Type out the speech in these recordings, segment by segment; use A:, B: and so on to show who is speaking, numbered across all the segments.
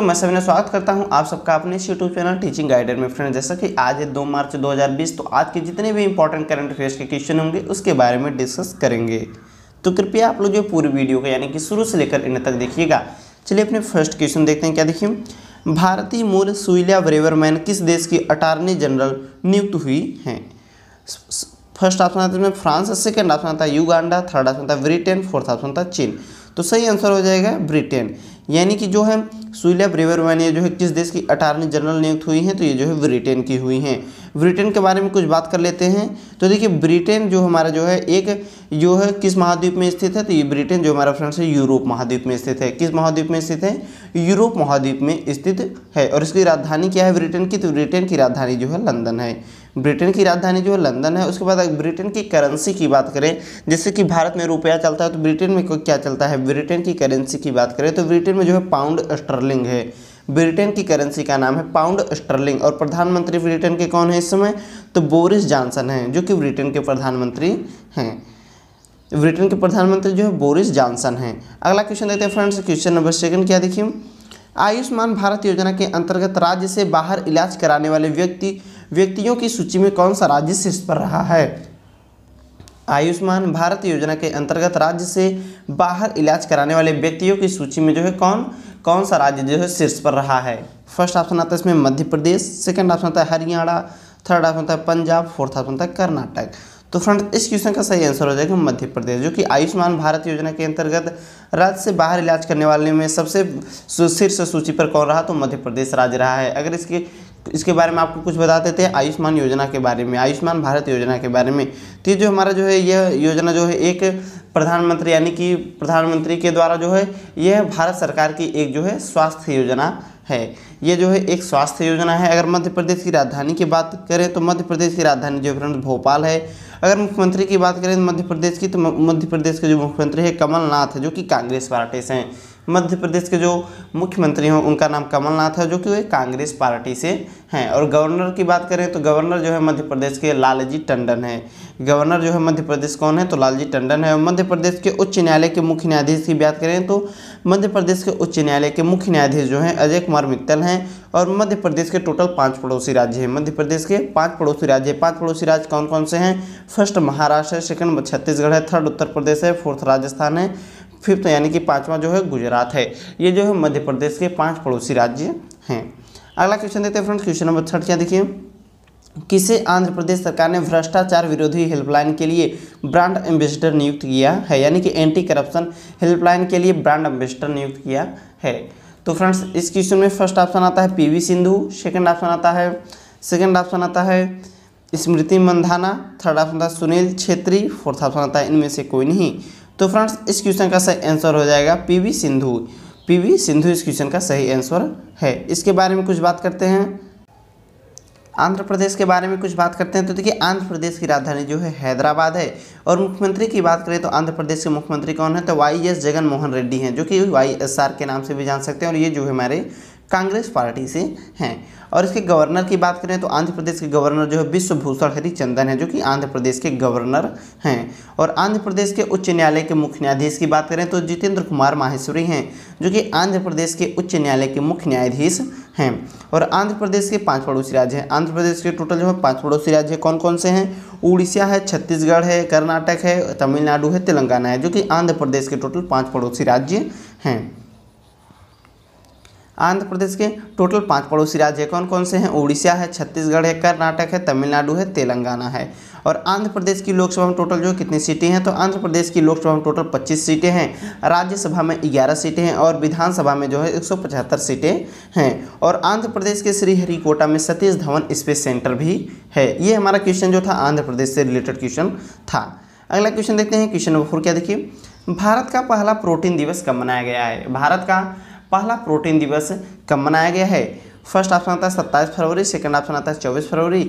A: तो मैं सभी ने स्वागत करता हूं आप सबका अपने इस यूट्यूब चैनल टीचिंग गाइडर में फ्रेंड जैसा कि आज है दो मार्च 2020 तो आज के जितने भी इंपॉर्टेंट करंट अफेयर्स के क्वेश्चन होंगे उसके बारे में डिस्कस करेंगे तो कृपया आप लोग जो पूरी वीडियो को यानी कि शुरू से लेकर इन्हें तक देखिएगा चलिए अपने फर्स्ट क्वेश्चन देखते हैं क्या देखिए भारतीय मूल सुइलिया ब्रेवरमैन किस देश की अटारनी जनरल नियुक्त हुई हैं फर्स्ट ऑप्शन आता है फ्रांस सेकेंड ऑप्शन आता है युगांडा थर्ड ऑप्शन आता है ब्रिटेन फोर्थ ऑप्शन आता है चीन तो सही आंसर हो जाएगा ब्रिटेन यानी कि जो है सुइलैब ये जो है किस देश की अटारनी जनरल नियुक्त हुई हैं तो ये जो है ब्रिटेन की हुई हैं ब्रिटेन के बारे में कुछ बात कर लेते हैं तो देखिए ब्रिटेन जो हमारा जो है एक जो है किस महाद्वीप में स्थित है तो ये ब्रिटेन जो हमारा फ्रेंड्स है यूरोप महाद्वीप में स्थित है किस महाद्वीप में स्थित है यूरोप महाद्वीप में स्थित है और इसकी राजधानी क्या है ब्रिटेन की तो ब्रिटेन की राजधानी जो है लंदन है ब्रिटेन की राजधानी जो है लंदन है उसके बाद अगर ब्रिटेन की करेंसी की बात करें जैसे कि भारत में रुपया चलता है तो ब्रिटेन में क्या चलता है ब्रिटेन की करेंसी की बात करें तो ब्रिटेन में जो है पाउंड स्टर्लिंग है ब्रिटेन की करेंसी का नाम है पाउंड स्टर्लिंग और प्रधानमंत्री ब्रिटेन के कौन है इस समय तो बोरिस जॉनसन हैं जो कि ब्रिटेन के प्रधानमंत्री हैं ब्रिटेन के प्रधानमंत्री जो है बोरिस जॉनसन हैं अगला क्वेश्चन देखते हैं फ्रेंड्स क्वेश्चन नंबर सेकंड क्या देखिए आयुष्मान भारत योजना के अंतर्गत राज्य से बाहर इलाज कराने वाले व्यक्ति व्यक्तियों की सूची में कौन सा राज्य शीर्ष पर रहा है आयुष्मान भारत योजना के अंतर्गत राज्य से बाहर इलाज कराने वाले व्यक्तियों की सूची में जो है कौन कौन सा राज्य जो है शीर्ष पर रहा है फर्स्ट ऑप्शन आता है इसमें मध्य प्रदेश सेकंड ऑप्शन आता है हरियाणा थर्ड ऑप्शन आता है पंजाब फोर्थ ऑप्शन आता है कर्नाटक तो फ्रेंड इस क्वेश्चन का सही आंसर हो जाएगा मध्य प्रदेश जो कि आयुष्मान भारत योजना के अंतर्गत राज्य से बाहर इलाज करने वाले में सबसे शीर्ष सूची पर कौन रहा तो मध्य प्रदेश राज्य रहा है अगर इसके इसके बारे में आपको कुछ बता देते हैं आयुष्मान योजना के बारे में आयुष्मान भारत योजना के बारे में तो ये जो हमारा जो है यह योजना जो है एक प्रधानमंत्री यानी कि प्रधानमंत्री के द्वारा जो है यह भारत सरकार की एक जो है स्वास्थ्य योजना है ये जो है एक स्वास्थ्य योजना है अगर मध्य प्रदेश की राजधानी की बात करें तो मध्य प्रदेश की राजधानी जो फ्रेंड भोपाल है अगर मुख्यमंत्री की बात करें मध्य प्रदेश की तो मध्य प्रदेश के जो मुख्यमंत्री है कमलनाथ है जो कि कांग्रेस पार्टी से हैं मध्य प्रदेश के जो मुख्यमंत्री हैं उनका नाम कमलनाथ है जो कि वे कांग्रेस पार्टी से हैं और गवर्नर की बात करें तो गवर्नर जो है मध्य प्रदेश के लालजी टंडन है गवर्नर जो है मध्य प्रदेश कौन है तो लालजी टंडन है मध्य प्रदेश के उच्च न्यायालय के मुख्य न्यायाधीश की बात करें तो मध्य प्रदेश के उच्च न्यायालय के मुख्य न्यायाधीश जो हैं अजय कुमार मित्तल हैं और मध्य प्रदेश के टोटल पाँच पड़ोसी राज्य हैं मध्य प्रदेश के पाँच पड़ोसी राज्य पाँच पड़ोसी राज्य कौन कौन से हैं फर्स्ट महाराष्ट्र है सेकंड छत्तीसगढ़ है थर्ड उत्तर प्रदेश है फोर्थ राजस्थान है फिफ्थ तो यानी कि पाँचवा जो है गुजरात है ये जो है मध्य प्रदेश के पाँच पड़ोसी राज्य हैं अगला क्वेश्चन देखते हैं फ्रेंड क्वेश्चन नंबर थर्ड क्या देखिए किसे आंध्र प्रदेश सरकार ने भ्रष्टाचार विरोधी हेल्पलाइन के लिए ब्रांड एम्बेसडर नियुक्त किया है यानी कि एंटी करप्शन हेल्पलाइन के लिए ब्रांड एम्बेसडर नियुक्त किया है तो फ्रेंड्स इस क्वेश्चन में फर्स्ट ऑप्शन आता है पीवी सिंधु सेकंड ऑप्शन आता है सेकंड ऑप्शन आता है स्मृति मंधाना थर्ड ऑप्शन आता है सुनील छेत्री फोर्थ ऑप्शन आता है इनमें से कोई नहीं तो फ्रेंड्स इस क्वेश्चन का सही आंसर हो जाएगा पीवी सिंधु पीवी सिंधु इस क्वेश्चन का सही आंसर है इसके बारे में कुछ बात करते हैं आंध्र प्रदेश के बारे में कुछ बात करते हैं तो देखिए आंध्र प्रदेश की राजधानी जो है हैदराबाद है और मुख्यमंत्री की बात करें तो आंध्र प्रदेश के मुख्यमंत्री कौन है तो वाई एस जगन मोहन रेड्डी हैं जो कि वाई एस आर के नाम से भी जान सकते हैं और ये जो है हमारे कांग्रेस पार्टी से हैं और इसके गवर्नर की बात करें तो आंध्र प्रदेश के गवर्नर जो है विश्वभूषण हरिचंदन है जो कि आंध्र प्रदेश के गवर्नर हैं और आंध्र प्रदेश के उच्च न्यायालय के मुख्य न्यायाधीश की बात करें तो जितेंद्र कुमार माहेश्वरी हैं जो कि आंध्र प्रदेश के उच्च न्यायालय के मुख्य न्यायाधीश हैं और आंध्र प्रदेश के पाँच पड़ोसी राज्य हैं आंध्र प्रदेश के टोटल जो है पाँच पड़ोसी राज्य कौन कौन से हैं उड़ीसा है छत्तीसगढ़ है कर्नाटक है तमिलनाडु है तेलंगाना है जो कि आंध्र प्रदेश के टोटल पाँच पड़ोसी राज्य हैं आंध्र प्रदेश के टोटल पांच पड़ोसी राज्य कौन कौन से हैं उड़ीसा है छत्तीसगढ़ है कर्नाटक है तमिलनाडु है तेलंगाना है और आंध्र प्रदेश की लोकसभा में टोटल जो कितनी सीटें हैं तो आंध्र प्रदेश की लोकसभा में टोटल 25 सीटें हैं राज्यसभा में 11 सीटें हैं और विधानसभा में जो है 175 सीटें हैं और आंध्र प्रदेश के श्रीहरिकोटा में सतीश धवन स्पेस सेंटर भी है ये हमारा क्वेश्चन जो था आंध्र प्रदेश से रिलेटेड क्वेश्चन था अगला क्वेश्चन देखते हैं क्वेश्चन नंबर फोर क्या देखिए भारत का पहला प्रोटीन दिवस कब मनाया गया है भारत का पहला प्रोटीन दिवस कब मनाया गया है फर्स्ट ऑप्शन आता है सत्ताईस फरवरी सेकंड ऑप्शन आता है चौबीस फरवरी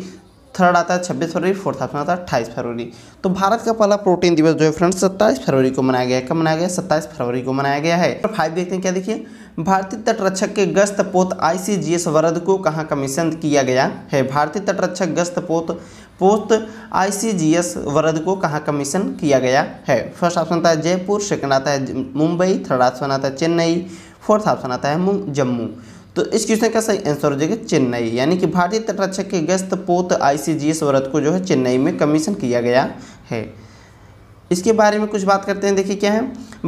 A: थर्ड आता है छब्बीस फरवरी फोर्थ ऑप्शन आता है अट्ठाईस फरवरी तो भारत का पहला प्रोटीन दिवस जो है फ्रेंड्स सत्ताईस फरवरी को मनाया गया कब मनाया गया सत्ताईस फरवरी को मनाया गया है फाइव देखते हैं क्या देखिए भारतीय तटरक्षक के गश्त पोत आईसीजीएस वरद को कहाँ कमीशन किया गया है भारतीय तटरक्षक गश्त पोत पोत आईसीजीएस वरद को कहाँ कमीशन किया गया है फर्स्ट ऑप्शन आता है जयपुर सेकंड आता है मुंबई थर्ड ऑप्शन आता है चेन्नई फोर्थ ऑप्शन आता है जम्मू तो इस क्वेश्चन का सही आंसर हो जाएगा चेन्नई यानी कि भारतीय तटरक्षक के गश्त पोत आईसीजीएस व्रत को जो है चेन्नई में कमीशन किया गया है इसके बारे में कुछ बात करते हैं देखिए क्या है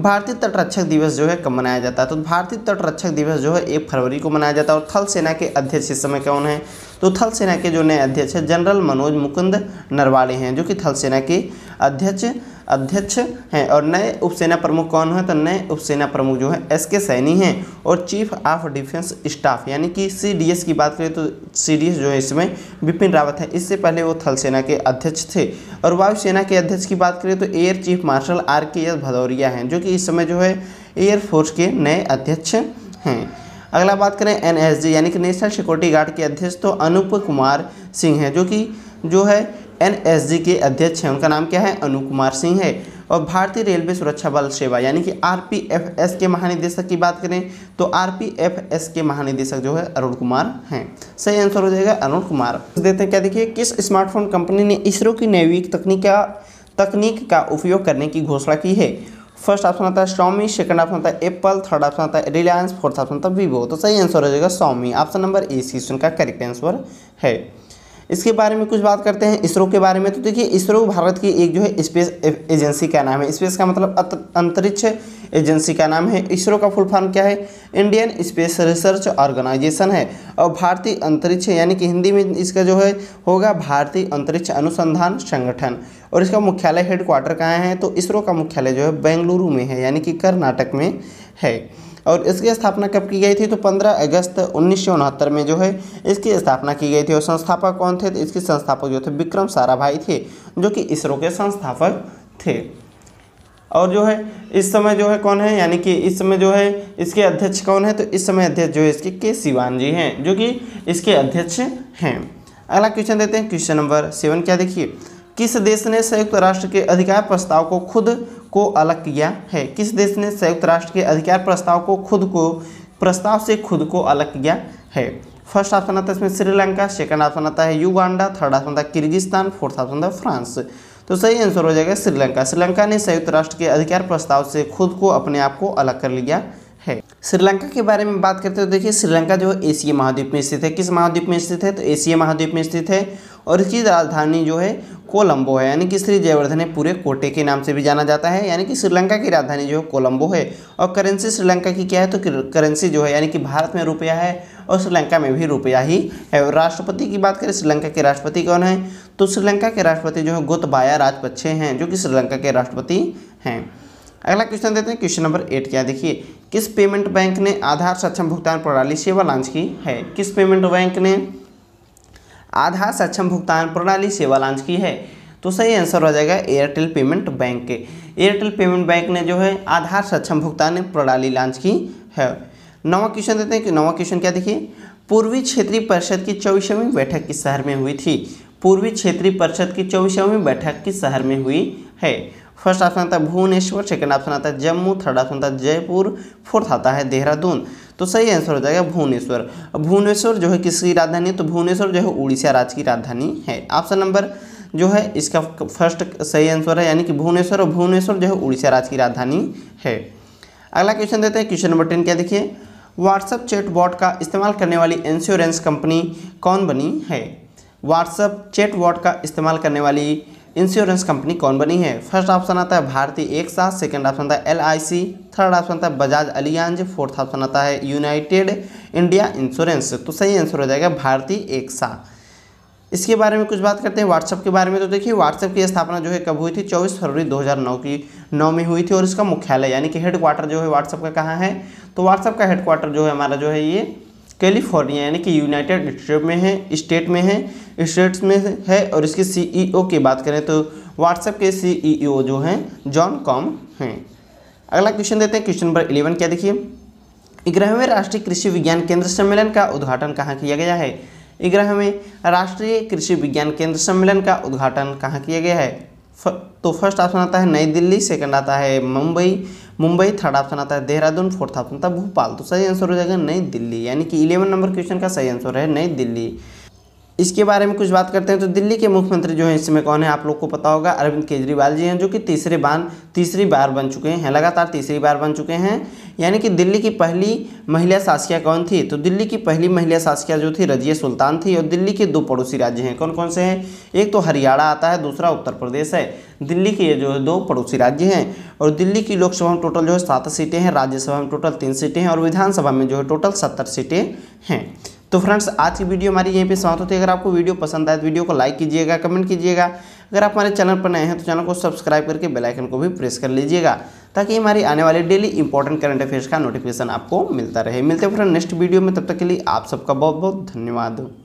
A: भारतीय तटरक्षक दिवस जो है कब मनाया जाता है तो भारतीय तटरक्षक दिवस जो है एक फरवरी को मनाया जाता है और थल सेना के अध्यक्ष इस समय कौन है तो थल सेना के जो नए अध्यक्ष हैं जनरल मनोज मुकुंद नरवाड़े हैं जो कि थल सेना के अध्यक्ष अध्यक्ष हैं और नए उपसेना प्रमुख कौन है तो नए उपसेना प्रमुख जो है एस के सैनी हैं और चीफ ऑफ डिफेंस स्टाफ यानी कि सी की बात करें तो सी जो है इसमें बिपिन रावत है इससे पहले वो थल सेना के अध्यक्ष थे और वायुसेना के अध्यक्ष की बात करें तो air chief marshal R K S Bhadauria हैं जो कि इस समय जो है एयरफोर्स के नए अध्यक्ष हैं अगला बात करें एनएसजी यानी कि नेशनल सिक्योरिटी गार्ड के अध्यक्ष तो अनूप कुमार सिंह हैं जो कि जो है एनएसजी के अध्यक्ष हैं उनका नाम क्या है अनु कुमार सिंह है और भारतीय रेलवे सुरक्षा बल सेवा यानी कि आरपीएफएस के महानिदेशक की बात करें तो आरपीएफएस के महानिदेशक जो है अरुण कुमार हैं सही आंसर हो जाएगा अरुण कुमार देते हैं क्या देखिए किस स्मार्टफोन कंपनी ने इसरो की नैविक तकनीक का तकनीक का उपयोग करने की घोषणा की है फर्स्ट ऑप्शन आता है शॉमी सेकंड ऑप्शन आता है एप्पल थर्ड ऑप्शन आता है रिलायंस फोर्थ ऑप्शन आता है वीवो तो सही आंसर हो जाएगा सौमी ऑप्शन नंबर ए इस क्वेश्चन का करेक्ट आंसर है इसके बारे में कुछ बात करते हैं इसरो के बारे में तो देखिए इसरो भारत की एक जो है स्पेस एजेंसी का नाम है स्पेस का मतलब अंतरिक्ष एजेंसी का नाम है इसरो का फुल फॉर्म क्या है इंडियन स्पेस रिसर्च ऑर्गेनाइजेशन है और भारतीय अंतरिक्ष यानी कि हिंदी में इसका जो है होगा भारतीय अंतरिक्ष अनुसंधान संगठन और इसका मुख्यालय हेडक्वार्टर कहाँ है तो इसरो का मुख्यालय जो है बेंगलुरु में है यानी कि कर्नाटक में है और इसकी स्थापना कब की गई थी तो 15 अगस्त उन्नीस में जो है इसकी स्थापना की गई थी और संस्थापक कौन थे तो इसके संस्थापक जो थे विक्रम साराभाई थे जो कि इसरो के संस्थापक थे और जो है इस समय जो है कौन है यानी कि इस समय जो है इसके अध्यक्ष कौन है तो इस समय अध्यक्ष जो है इसके के सिवान जी हैं जो कि इसके अध्यक्ष हैं अगला क्वेश्चन देते हैं क्वेश्चन नंबर सेवन क्या देखिए किस देश ने संयुक्त राष्ट्र के अधिकार प्रस्ताव को खुद को अलग किया है किस देश ने संयुक्त राष्ट्र के अधिकार प्रस्ताव को खुद को प्रस्ताव से खुद को अलग किया है फर्स्ट ऑप्शन आता है इसमें श्रीलंका सेकंड ऑप्शन आता है युगांडा थर्ड ऑप्शन आता है किर्गिस्तान फोर्थ ऑप्शन था फ्रांस तो सही आंसर हो जाएगा श्रीलंका श्रीलंका ने संयुक्त राष्ट्र के अधिकार प्रस्ताव से खुद को अपने आप को अलग कर लिया है श्रीलंका के बारे में बात करते हो देखिए श्रीलंका जो है एशिया महाद्वीप में स्थित है किस महाद्वीप में स्थित है तो एशिया महाद्वीप में स्थित है और इसकी राजधानी जो है कोलंबो है यानी कि श्री जयवर्धन है पूरे कोटे के नाम से भी जाना जाता है यानी कि श्रीलंका की राजधानी जो है कोलंबो है और करेंसी श्रीलंका की क्या है तो करेंसी जो है यानी कि भारत में रुपया है और श्रीलंका में भी रुपया ही है और राष्ट्रपति की बात करें श्रीलंका के राष्ट्रपति कौन है तो श्रीलंका के राष्ट्रपति जो है गोतबाया राजपक्षे हैं जो कि श्रीलंका के राष्ट्रपति हैं अगला क्वेश्चन देते हैं क्वेश्चन नंबर एट क्या देखिए किस पेमेंट बैंक ने आधार सक्षम भुगतान प्रणाली सेवा लॉन्च की है किस पेमेंट बैंक ने आधार सक्षम भुगतान प्रणाली सेवा लॉन्च की है तो सही आंसर हो जाएगा एयरटेल पेमेंट बैंक के एयरटेल पेमेंट बैंक ने जो है आधार सक्षम भुगतान प्रणाली लॉन्च की है नवा क्वेश्चन देते हैं कि नवा क्वेश्चन क्या देखिए पूर्वी क्षेत्रीय परिषद की चौबीसवीं बैठक किस शहर में हुई थी पूर्वी क्षेत्रीय परिषद की चौबीसवीं बैठक किस शहर में हुई है फर्स्ट ऑप्शन आता है भुवनेश्वर सेकंड ऑप्शन आता है जम्मू थर्ड ऑप्शन आता है जयपुर फोर्थ आता है देहरादून तो सही आंसर हो जाएगा भुवनेश्वर भुवनेश्वर जो है किसकी राजधानी है तो भुवनेश्वर जो है उड़ीसा राज्य की राजधानी है ऑप्शन नंबर जो है इसका फर्स्ट सही आंसर है यानी कि भुवनेश्वर और भुवनेश्वर जो है उड़ीसा राज्य की राजधानी है अगला क्वेश्चन देते हैं क्वेश्चन नंबर टेन क्या देखिए व्हाट्सअप बॉट का इस्तेमाल करने वाली इंश्योरेंस कंपनी कौन बनी है व्हाट्सअप बॉट का इस्तेमाल करने वाली इंश्योरेंस कंपनी कौन बनी है फर्स्ट ऑप्शन आता है भारतीय एक साथ सेकेंड ऑप्शन आता है L I C third option आता है बजाज अलियांज फोर्थ ऑप्शन आता है यूनाइटेड इंडिया इंश्योरेंस तो सही आंसर हो जाएगा भारतीय एक इसके बारे में कुछ बात करते हैं व्हाट्सएप के बारे में तो देखिए व्हाट्सअप की स्थापना जो है कब हुई थी 24 फरवरी 2009 की नौ में हुई थी और इसका मुख्यालय यानी कि हेडक्वार्टर जो है व्हाट्सअप का कहाँ है तो व्हाट्सअप का हेडक्वार्टर जो है हमारा जो है ये कैलिफोर्निया यानी कि यूनाइटेड स्टेट में है स्टेट में है स्टेट्स में है और इसके सीईओ e की बात करें तो व्हाट्सएप के सीईओ e जो हैं जॉन कॉम हैं अगला क्वेश्चन देते हैं क्वेश्चन नंबर इलेवन क्या देखिए ग्रहवें राष्ट्रीय कृषि विज्ञान केंद्र सम्मेलन का उद्घाटन कहाँ किया गया है में राष्ट्रीय कृषि विज्ञान केंद्र सम्मेलन का उद्घाटन कहाँ किया गया है तो फर्स्ट ऑप्शन आता है नई दिल्ली सेकंड आता है मुंबई मुंबई थर्ड ऑप्शन आता है देहरादून फोर्थ ऑप्शन था भोपाल तो सही आंसर हो जाएगा नई दिल्ली यानी कि इलेवन नंबर क्वेश्चन का सही आंसर है नई दिल्ली इसके बारे में कुछ बात करते हैं तो दिल्ली के मुख्यमंत्री जो हैं इस समय कौन है आप लोग को पता होगा अरविंद केजरीवाल जी हैं जो कि तीसरे बार तीसरी बार बन चुके हैं लगातार तीसरी बार बन चुके हैं यानी कि दिल्ली की पहली महिला शासकीय कौन थी तो दिल्ली की पहली महिला शासकीय जो थी रजिया सुल्तान थी और दिल्ली के दो पड़ोसी राज्य हैं कौन कौन से हैं एक तो हरियाणा आता है दूसरा उत्तर प्रदेश है दिल्ली के ये जो है दो पड़ोसी राज्य हैं और दिल्ली की लोकसभा में टोटल जो है सात सीटें हैं राज्यसभा में टोटल तीन सीटें हैं और विधानसभा में जो है टोटल सत्तर सीटें हैं तो फ्रेंड्स आज की वीडियो हमारी यहीं पे समाप्त होती है अगर आपको वीडियो पसंद आए तो वीडियो को लाइक कीजिएगा कमेंट कीजिएगा अगर आप हमारे चैनल पर नए हैं तो चैनल को सब्सक्राइब करके बेल आइकन को भी प्रेस कर लीजिएगा ताकि हमारी आने वाली डेली इंपॉर्टेंट करंट अफेयर्स का नोटिफिकेशन आपको मिलता रहे मिलते हैं फ्रेंड नेक्स्ट वीडियो में तब तक के लिए आप सबका बहुत बहुत धन्यवाद